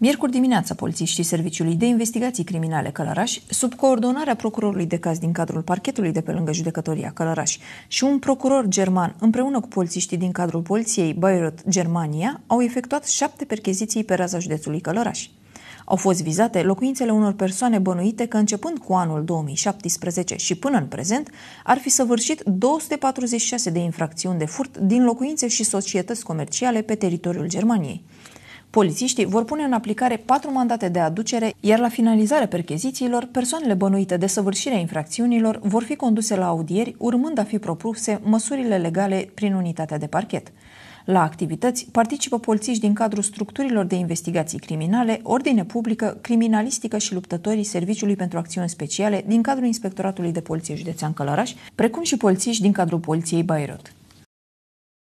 Miercuri dimineața, polițiștii Serviciului de Investigații Criminale Călăraș, sub coordonarea procurorului de caz din cadrul parchetului de pe lângă judecătoria Călăraș și un procuror german, împreună cu polițiștii din cadrul poliției Bayreuth, Germania, au efectuat șapte percheziții pe raza județului Călăraș. Au fost vizate locuințele unor persoane bănuite că începând cu anul 2017 și până în prezent ar fi săvârșit 246 de infracțiuni de furt din locuințe și societăți comerciale pe teritoriul Germaniei. Polițiștii vor pune în aplicare patru mandate de aducere, iar la finalizarea perchezițiilor, persoanele bănuite de săvârșirea infracțiunilor vor fi conduse la audieri, urmând a fi propuse măsurile legale prin unitatea de parchet. La activități participă polițiști din cadrul structurilor de investigații criminale, ordine publică, criminalistică și luptătorii Serviciului pentru Acțiuni Speciale din cadrul Inspectoratului de Poliție Județean Călăraș, precum și polițiști din cadrul Poliției Bayreuth.